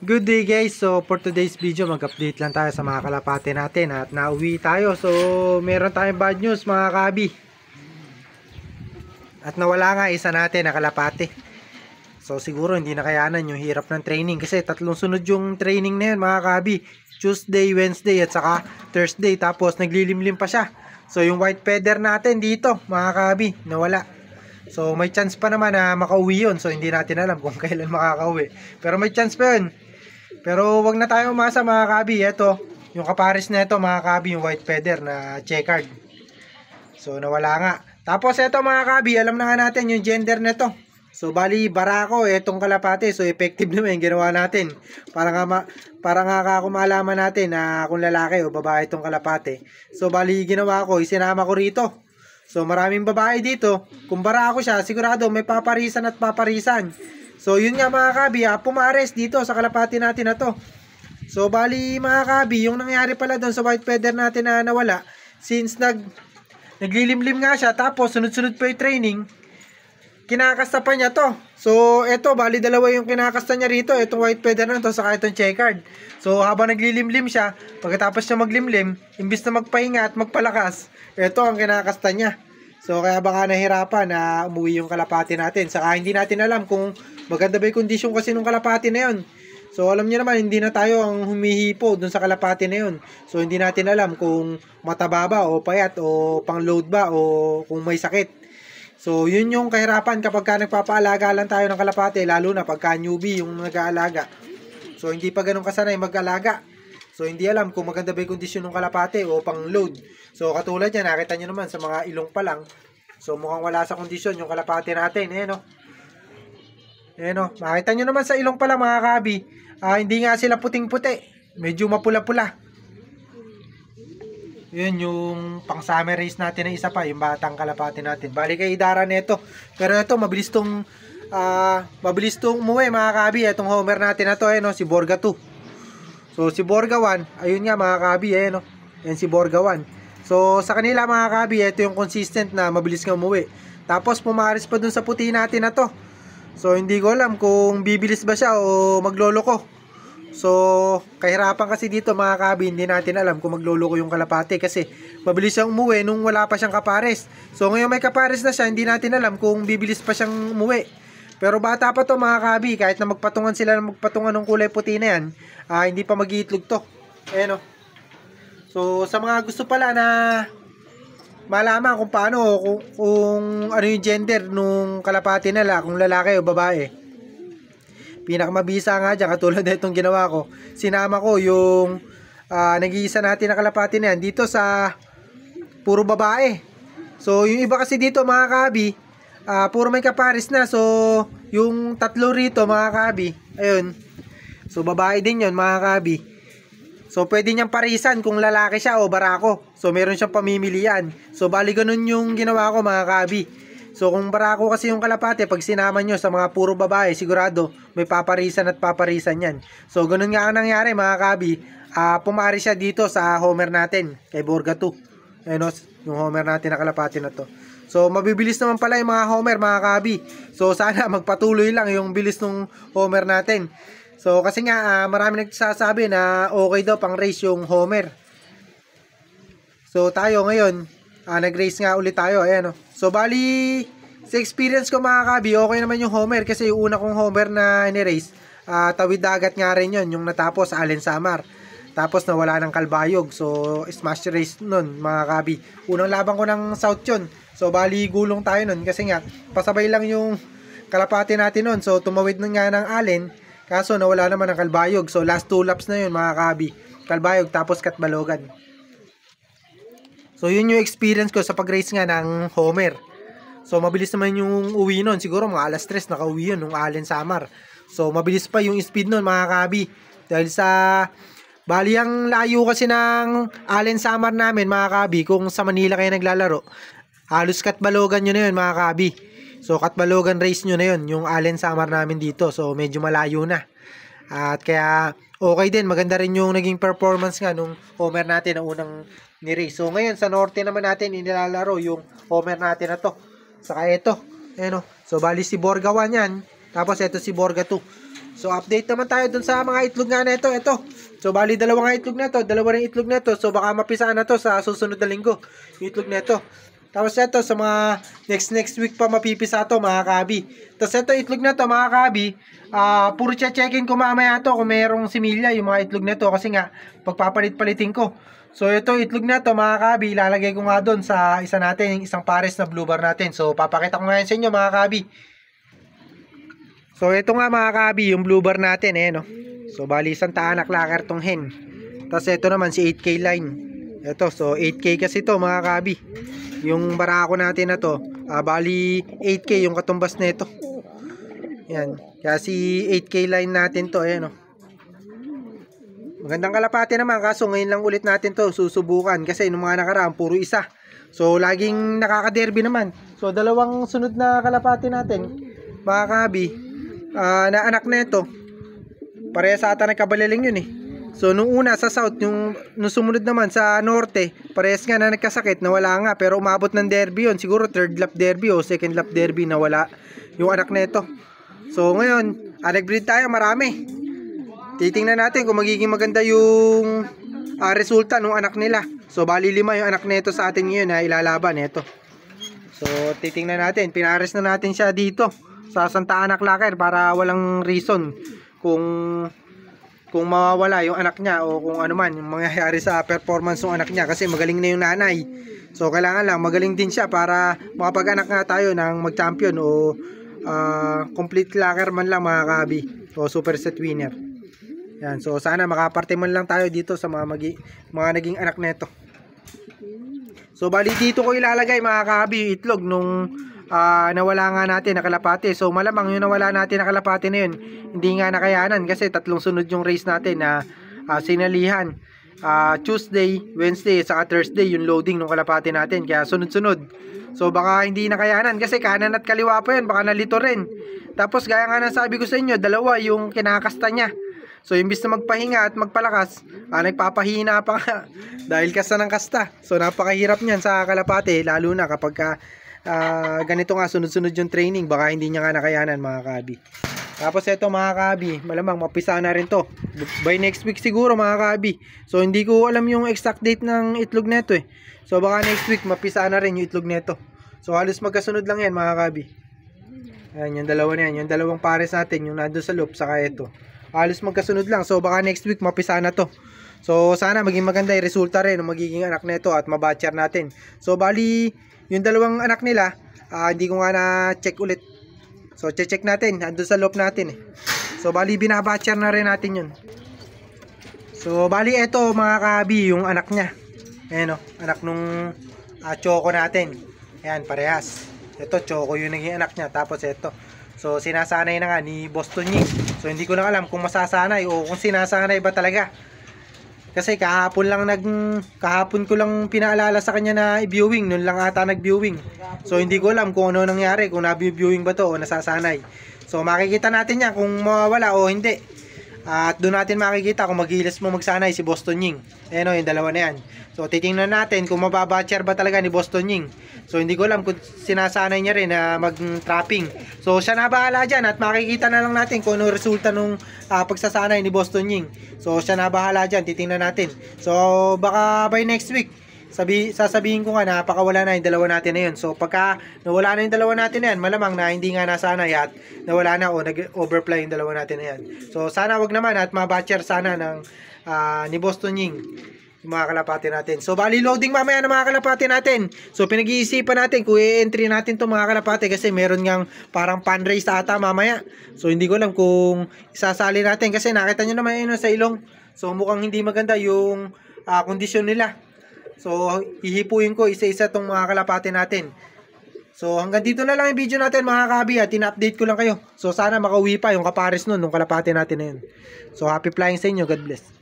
Good day guys, so for today's video mag-update lang tayo sa mga kalapate natin at nauwi tayo so meron tayong bad news mga kabi at nawala nga isa natin na kalapate so siguro hindi nakayanan yung hirap ng training kasi tatlong sunod yung training na yun mga kabi Tuesday, Wednesday at saka Thursday tapos naglilimlim pa siya so yung white feather natin dito mga kabi nawala so may chance pa naman na makauwi yun so hindi natin alam kung kailan makakauwi pero may chance pa yun pero wag na tayo umasa mga kabi. Ito, yung kapares na ito mga kabi, yung white feather na checkered. So nawala nga. Tapos ito mga kabi, alam na nga natin yung gender nito. So bali barako etong kalapate. So effective naman yung ginawa natin. Para nga ma, para nga kumalaman natin na kung lalaki o babae itong kalapate. So bali ginawa ko, isinama ko rito. So maraming babae dito. Kung barako siya, sigurado may paparisan at paparisan. So yun nga mga kabi, ah, pumares dito sa kalapati natin na to. So bali mga kabi, yung nangyari pala doon sa white feather natin na nawala, since nag naglilimlim nga siya, tapos sunod-sunod pa yung training, kinakasta pa niya to. So, eto, bali dalawa yung kinakasta niya rito. Itong white feather na to, saka itong checkered. So, habang naglilimlim siya, pagkatapos niya maglimlim, imbis na magpahinga at magpalakas, eto ang kinakasta niya. So kaya baka nahirapan na umuwi yung kalapati natin. Saka hindi natin alam kung maganda ba yung condition kasi nung kalapati na yun. So alam niyo naman hindi na tayo ang humihipo dun sa kalapati na yun. So hindi natin alam kung mataba ba o payat o pang load ba o kung may sakit. So yun yung kahirapan kapag ka nagpapaalaga lang tayo ng kalapati lalo na pagka newbie yung nag-aalaga. So hindi pa ganun kasanay mag-alaga. So, hindi alam kung maganda ba yung condition ng kalapate o pang-load. So, katulad yan, nakita nyo naman sa mga ilong pa lang. So, mukhang wala sa kondisyon yung kalapate natin. eh, no? Eh, no? Makita nyo naman sa ilong pa lang mga kabi. Ah, hindi nga sila puting-puti. Medyo mapula-pula. Yun yung pang summer race natin na isa pa, yung batang kalapati natin. Bali kay idara nito. Pero ito mabilis tong uh, mabilis tong umuwi mga kabi, itong homer natin na to eh, no? si Borga 2. So si Borgawan, ayun nga mga kabi eh no. Yan si Borgawan. So sa kanila mga kabi, ito yung consistent na mabilis nga umuwi. Tapos pumaris pa dun sa puti natin na to. So hindi ko alam kung bibilis ba siya o magloloko. So kahirapan kasi dito mga kabi, hindi natin alam kung magloloko yung kalapate kasi mabilis siyang umuwi nung wala pa siyang kapares. So ngayon may kapares na siya, hindi natin alam kung bibilis pa siyang umuwi. Pero bata pa to mga kabi, kahit na magpatungan sila ng magpatungan ng kulay puti na yan, uh, hindi pa mag-iitlog to. Ayan o. Oh. So, sa mga gusto pala na malaman kung paano, kung, kung ano yung gender nung kalapati nila, kung lalaki o babae. Pinakamabisa nga dyan, katulad na itong ginawa ko. Sinama ko yung uh, nag-iisa natin na kalapati na yan dito sa puro babae. So, yung iba kasi dito mga kabi, uh, puro may kapares na. So, yung tatlo rito mga kabi, ayun. So, babae din yun mga kabi. So, pwede niyang parisan kung lalaki siya o barako. So, meron siyang pamimilian. So, bali ganun yung ginawa ko mga kabi. So, kung barako kasi yung kalapate, pag sinama nyo sa mga puro babae, sigurado may paparisan at paparisan yan. So, ganun nga ang nangyari mga kabi. Uh, pumari siya dito sa Homer natin, kay Borga 2. Ayun, yung Homer natin na kalapate na to. So, mabibilis naman pala yung mga homer, mga kabi. So, sana magpatuloy lang yung bilis ng homer natin. So, kasi nga, uh, marami nagsasabi na okay daw pang race yung homer. So, tayo ngayon, uh, nag-race nga ulit tayo. Ayan, oh. So, bali, sa experience ko mga kabi, okay naman yung homer. Kasi yung una kong homer na ni-race, uh, ah, tawid dagat nga rin yun yung natapos, sa Allen Samar. Tapos nawala ng kalbayog. So, smash race nun, mga kabi. Unang laban ko ng South yun. So, bali gulong tayo nun. Kasi nga, pasabay lang yung kalapati natin nun. So, tumawid nun nga ng Allen. Kaso, nawala naman ng kalbayog. So, last two laps na yun, mga kabi. Kalbayog, tapos Katbalogan. So, yun yung experience ko sa pag-race nga ng Homer. So, mabilis naman yung uwi nun. Siguro mga alas 3 nakauwi yun nung Allen Samar. So, mabilis pa yung speed nun mga kabi. Dahil sa Bali, ang layo kasi ng Allen Summer namin, mga kabi, kung sa Manila kayo naglalaro, halos katbalogan nyo na yun, mga kabi. So, katbalogan race nyo na yun, yung Allen Summer namin dito. So, medyo malayo na. At kaya, okay din. Maganda rin yung naging performance nga nung homer natin na unang ni-race. So, ngayon, sa norte naman natin, inilalaro yung homer natin na to. Saka ito. Ayan o. So, bali si Borga 1 yan. Tapos, ito si Borga 2. So, update naman tayo dun sa mga itlog nga na ito. Ito. So, bali dalawa nga itlog na to. Dalawa ring itlog na to. So, baka mapisaan na to sa susunod na linggo. Yung itlog nito. Tapos ito, sa mga next next week pa mapipisa to mga kabi. Tapos ito, itlog na to mga kabi. Uh, puro checkin ko mamaya to kung mayroong similya yung mga itlog na to. Kasi nga, pagpapalit-palitin ko. So ito, itlog na to mga kabi. Ilalagay ko nga doon sa isa natin, yung isang pares na blue bar natin. So papakita ko ngayon sa inyo mga kabi. So ito nga mga kabi, yung blue bar natin. eh, No? So bali isang taanak locker tong hen. Tapos ito naman si 8K line. Ito so 8K kasi to mga kabi. Yung barako natin na to, ah, bali 8K yung katumbas nito. Yan. Kasi 8K line natin to ayan oh. Magandang kalapati naman kaso ngayon lang ulit natin to susubukan kasi nung mga nakaraan puro isa. So laging nakaka-derby naman. So dalawang sunod na kalapati natin mga kabi uh, na anak nito Pareha sa ata nagkabaliling yun eh. So, nung una sa South, yung, nung sumunod naman sa Norte, parehas nga na nagkasakit, nawala nga. Pero umabot ng derby yun. Siguro third lap derby o second lap derby, nawala yung anak nito. So, ngayon, ah, nag tayo, marami. Titingnan natin kung magiging maganda yung ah, resulta ng anak nila. So, bali lima yung anak nito sa atin ngayon na ilalaban ito. So, titingnan natin. Pinares na natin siya dito sa Santa Ana Clacker para walang reason kung kung mawawala yung anak niya o kung ano man yung mangyayari sa performance ng anak niya kasi magaling na yung nanay. So kailangan lang magaling din siya para makapag-anak nga tayo ng mag-champion o uh, complete clacker man lang mga kabi o super set winner. Yan, so sana makaparte man lang tayo dito sa mga, magi, mga naging anak nito. So bali dito ko ilalagay mga kabi itlog nung uh, nawala nga natin na kalapati. So malamang yung nawala natin na kalapati na yun, hindi nga nakayanan kasi tatlong sunod yung race natin na uh, sinalihan. Uh, Tuesday, Wednesday, saka Thursday yung loading ng kalapati natin. Kaya sunod-sunod. So baka hindi nakayanan kasi kanan at kaliwa pa yun. Baka nalito rin. Tapos gaya nga ng sabi ko sa inyo, dalawa yung kinakasta niya. So imbis na magpahinga at magpalakas, ah, nagpapahina pa nga dahil kasta ng kasta. So napakahirap niyan sa kalapate lalo na kapag ka uh, ganito nga sunod-sunod yung training baka hindi niya nga nakayanan mga kabi tapos ito mga kabi malamang mapisa na rin to by next week siguro mga kabi so hindi ko alam yung exact date ng itlog neto eh so baka next week mapisa na rin yung itlog neto so halos magkasunod lang yan mga kabi Ayan, yung dalawa na yan. Yung dalawang pares natin, yung nando sa loop, saka ito. Halos magkasunod lang. So, baka next week mapisa na to. So, sana maging maganda yung resulta rin ng magiging anak nito at mabatcher natin. So, bali, yung dalawang anak nila, uh, hindi ko nga na-check ulit. So, check natin. Andun sa loop natin eh. So, bali binabatcher na rin natin yun. So, bali eto mga kabi, yung anak niya. Ayan o, oh, anak nung uh, choco natin. Ayan, parehas. Ito, choco yung naging anak niya. Tapos ito. So, sinasanay na nga ni Boston Ying. So, hindi ko na alam kung masasanay o kung sinasanay ba talaga. Kasi kahapon lang nag kahapon ko lang pinaalala sa kanya na i-viewing, noon lang ata nag-viewing. So hindi ko alam kung ano nangyari, kung na-viewing ba 'to o nasasanay. So makikita natin 'yan kung mawawala o hindi. At doon natin makikita kung magilis mo magsanay si Boston Ying. Ayan o, yung dalawa na yan. So, titingnan natin kung mababatcher ba talaga ni Boston Ying. So, hindi ko alam kung sinasanay niya rin na mag-trapping. So, siya na bahala dyan at makikita na lang natin kung ano resulta nung uh, pagsasanay ni Boston Ying. So, siya na bahala dyan. Titingnan natin. So, baka by next week, sabi, sasabihin ko nga napakawala na yung dalawa natin na yun. So pagka nawala na yung dalawa natin na yan, malamang na hindi nga nasanay at nawala na o nag-overfly yung dalawa natin na yan. So sana wag naman at mabatcher sana ng uh, ni Boston Ying yung mga kalapate natin. So bali loading mamaya ng mga kalapate natin. So pinag-iisipan natin kung i-entry natin to mga kalapate kasi meron ngang parang fundraise ata mamaya. So hindi ko alam kung isasali natin kasi nakita nyo naman yun sa ilong. So mukhang hindi maganda yung uh, ah, condition nila. So, hihipuin ko isa-isa itong mga kalapate natin. So, hanggang dito na lang yung video natin mga kabi. At in-update ko lang kayo. So, sana makauwi pa yung kapares nun, nung kalapate natin na yun. So, happy flying sa inyo. God bless.